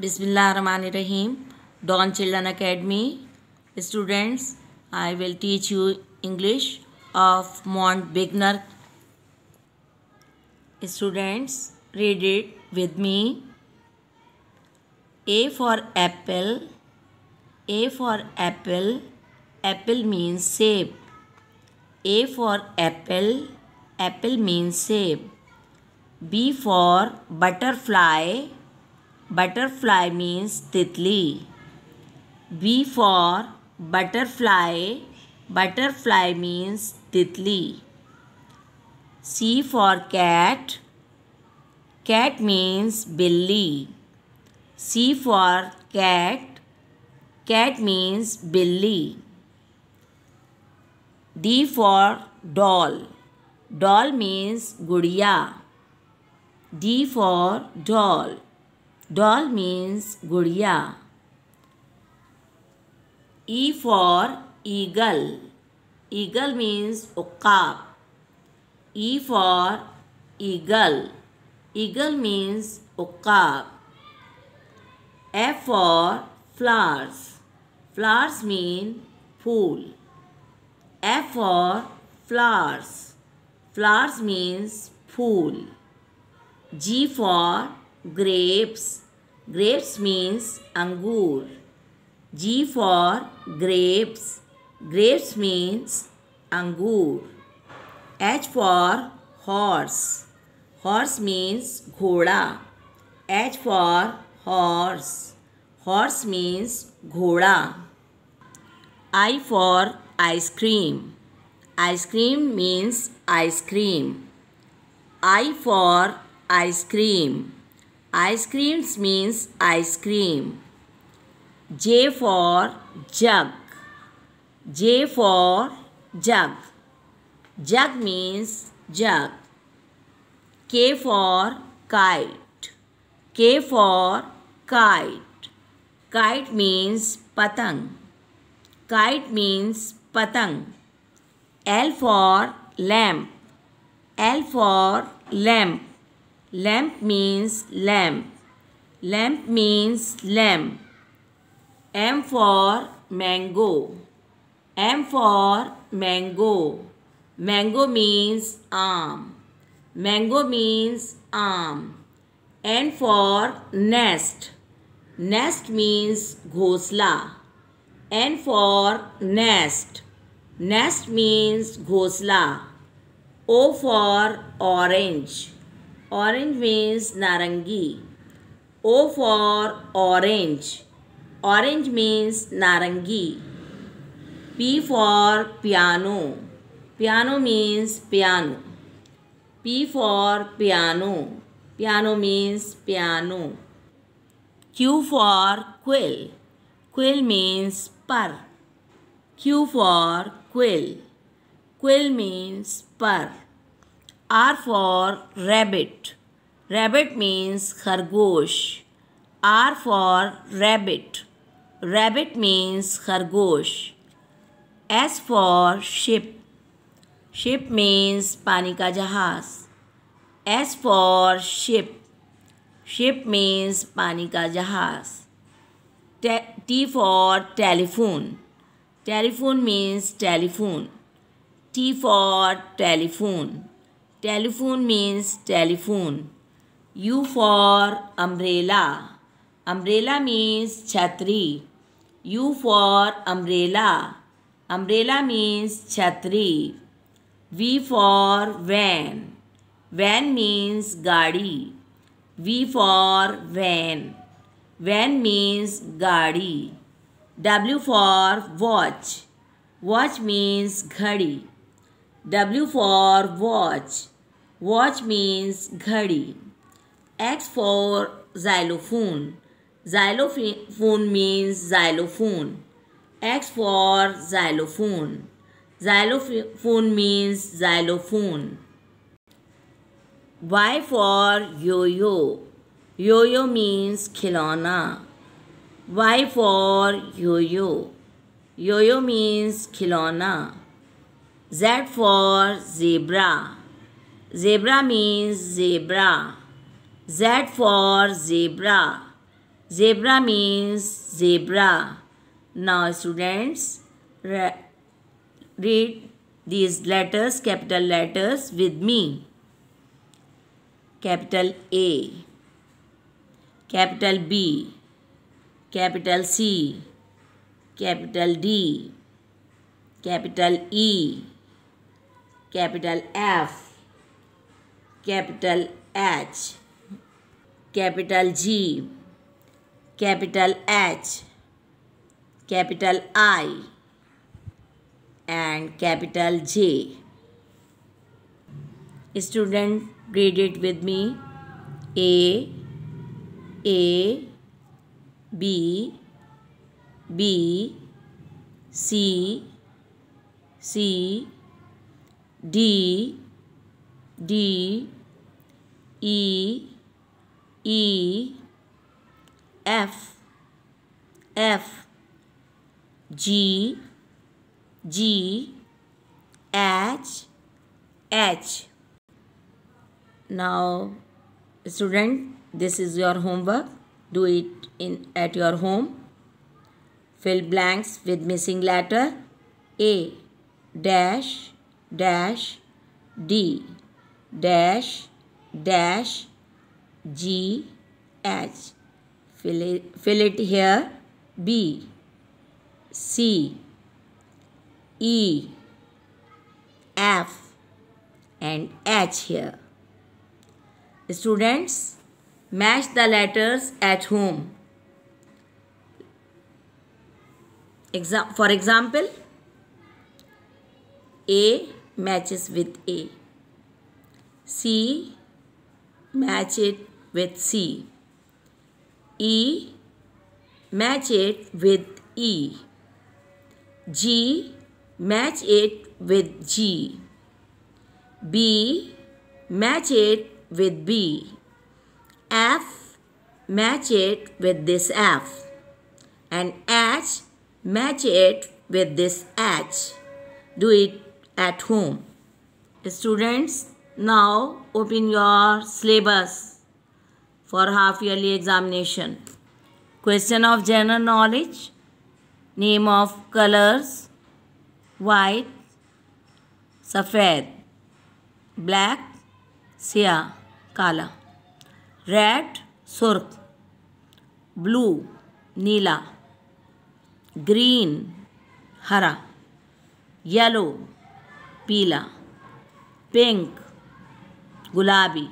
बिस्मिल्लाहमानीम Don children academy students I will teach you English of month beginner students read it with me A for apple A for apple apple means सेब A for apple apple means सेब B for butterfly Butterfly means titli. B for butterfly. Butterfly means titli. C for cat. Cat means billy. C for cat. Cat means billy. D for doll. Doll means gudiya. D for doll. Doll means gudiya. E for eagle. Eagle means okap. E for eagle. Eagle means okap. F for flowers. Flowers mean fool. F for flowers. Flowers means fool. G for grapes. Grapes means angur. G for grapes. Grapes means angur. H for horse. Horse means ghoda. H for horse. Horse means ghoda. I for ice cream. Ice cream means ice cream. I for ice cream. Ice means ice cream. J for jug. J for jug. Jug means jug. K for kite. K for kite. Kite means patang. Kite means patang. L for lamp. L for lamp. Lamp means lamp. Lamp means lamp. M for mango. M for mango. Mango means arm. Mango means arm. N for nest. Nest means ghosla. N for nest. Nest means ghosla. O for orange. Orange means narangi. O for orange. Orange means narangi. P for piano. Piano means piano. P for piano. Piano means piano. Q for quill. Quill means par. Q for quill. Quill means par. R for rabbit. Rabbit means खरगोश. R for rabbit. Rabbit means खरगोश. S for ship. Ship means पानी का जहाज. S for ship. Ship means पानी का जहाज. T for telephone. Telephone means telephone. T for telephone. telephone means telephone u for umbrella umbrella means chhatri u for umbrella umbrella means chhatri v for van van means gaadi v for van van means gaadi w for watch watch means ghadi W for watch. Watch means घड़ी. X for xylophone. Xylophone means xylophone. X for xylophone. Xylophone means xylophone. Y for yo-yo. Yo-yo means khilona. Y for yo-yo. Yo-yo means khilona. Z for zebra. Zebra means zebra. Z for zebra. Zebra means zebra. Now students read these letters, capital letters with me. Capital A, capital B, capital C, capital D, capital E, capital F capital H capital G capital H capital I and capital J student read it with me a a b b c c D D E E F F G G H H Now student this is your homework do it in at your home fill blanks with missing letter A dash dash D dash dash G H. Fill it, fill it here B C E F and H here. Students, match the letters at home. Exa for example, a matches with A. C match it with C. E match it with E. G match it with G. B match it with B. F match it with this F. And H match it with this H. Do it at home. Students, now open your syllabus for half yearly examination. Question of general knowledge, name of colors, white, safed black sia kala red सुर्ख blue नीला green hara yellow पीला pink गुलाबी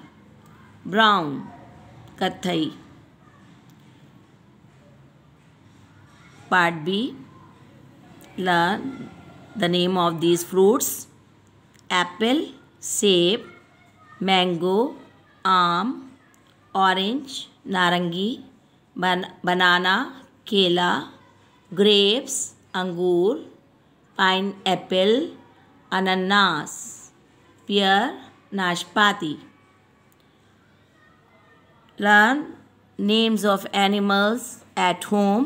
brown कथई part B learn the name of these fruits apple सेब mango आम orange नारंगी बन, बनाना केला ग्रेप्स अंगूर पाइन एप्पल अनन्नास पियर नाशपाती learn names of animals at home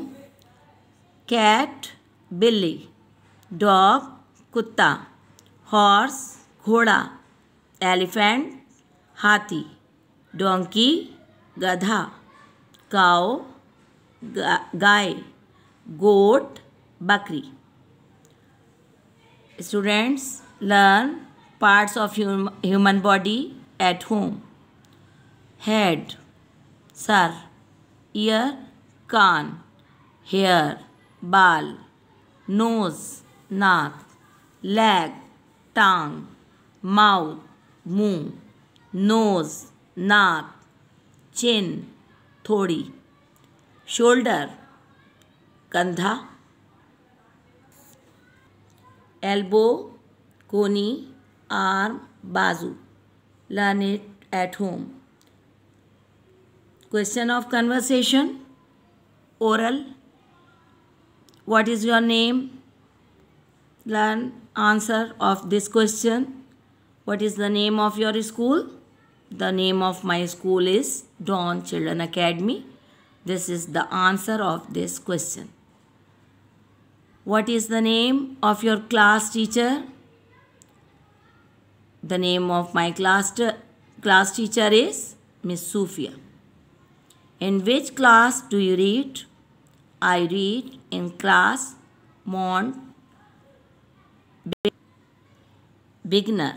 cat बिल्ली डॉग कुत्ता हॉर्स घोड़ा एलिफेंट हाथी डोंकी गधा काओ गाय गोट बकरी students learn parts of hum human body at home head सर ईयर कान हेयर बाल नोज नाक लेग टांग माउथ मुंह नोज नाक चिन थोड़ी शोल्डर कंधा elbow, koni, arm, bazu. Learn it at home. Question of conversation. Oral. What is your name? Learn answer of this question. What is the name of your school? The name of my school is Dawn Children Academy. This is the answer of this question. What is the name of your class teacher? The name of my class, class teacher is Miss Sufia. In which class do you read? I read in class Mont Beginner.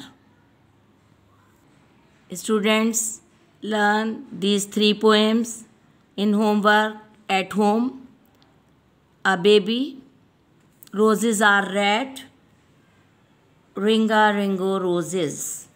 Students learn these three poems in homework at home. A baby Roses are red. Ringa ringo roses.